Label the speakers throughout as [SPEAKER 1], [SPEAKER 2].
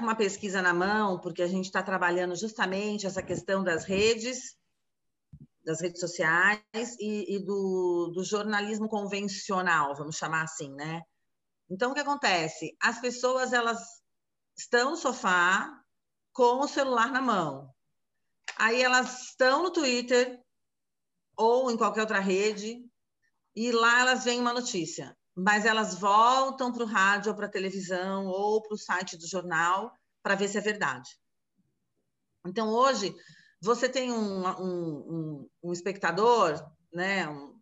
[SPEAKER 1] com uma pesquisa na mão, porque a gente está trabalhando justamente essa questão das redes, das redes sociais e, e do, do jornalismo convencional, vamos chamar assim, né? Então, o que acontece? As pessoas, elas estão no sofá com o celular na mão. Aí elas estão no Twitter ou em qualquer outra rede e lá elas veem uma notícia mas elas voltam para o rádio ou para a televisão ou para o site do jornal para ver se é verdade. Então, hoje, você tem um, um, um, um espectador, né? um,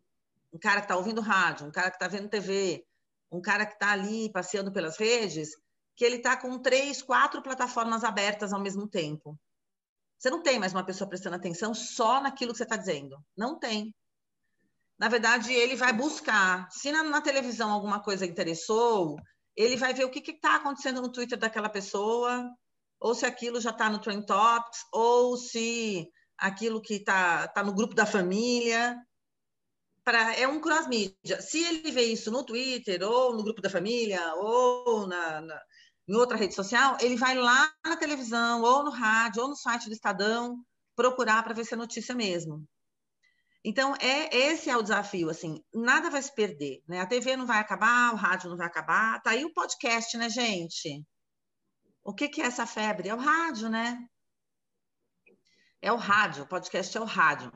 [SPEAKER 1] cara que está ouvindo rádio, um cara que está vendo TV, um cara que está ali passeando pelas redes, que ele está com três, quatro plataformas abertas ao mesmo tempo. Você não tem mais uma pessoa prestando atenção só naquilo que você está dizendo. Não tem na verdade, ele vai buscar. Se na, na televisão alguma coisa interessou, ele vai ver o que está acontecendo no Twitter daquela pessoa, ou se aquilo já está no Trend Topics, ou se aquilo que está tá no grupo da família. Pra, é um cross-mídia. Se ele vê isso no Twitter, ou no grupo da família, ou na, na, em outra rede social, ele vai lá na televisão, ou no rádio, ou no site do Estadão, procurar para ver se é notícia mesmo. Então, é esse é o desafio, assim, nada vai se perder, né? A TV não vai acabar, o rádio não vai acabar, tá aí o podcast, né, gente? O que, que é essa febre? É o rádio, né? É o rádio, o podcast é o rádio.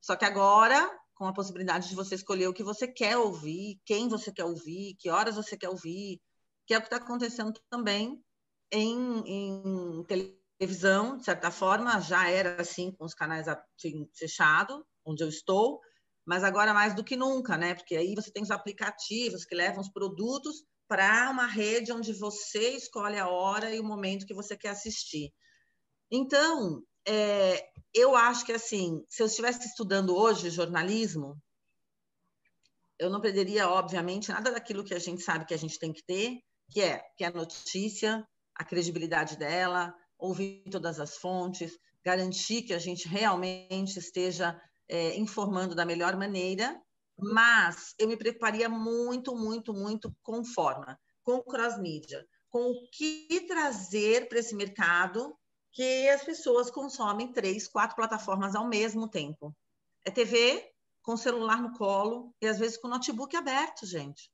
[SPEAKER 1] Só que agora, com a possibilidade de você escolher o que você quer ouvir, quem você quer ouvir, que horas você quer ouvir, que é o que está acontecendo também em, em televisão, de certa forma, já era assim com os canais fechados, onde eu estou, mas agora mais do que nunca, né? Porque aí você tem os aplicativos que levam os produtos para uma rede onde você escolhe a hora e o momento que você quer assistir. Então, é, eu acho que assim, se eu estivesse estudando hoje jornalismo, eu não perderia, obviamente, nada daquilo que a gente sabe que a gente tem que ter, que é que é a notícia, a credibilidade dela, ouvir todas as fontes, garantir que a gente realmente esteja é, informando da melhor maneira, mas eu me preparia muito, muito, muito com forma, com cross-mídia, com o que trazer para esse mercado que as pessoas consomem três, quatro plataformas ao mesmo tempo. É TV, com celular no colo e às vezes com notebook aberto, gente.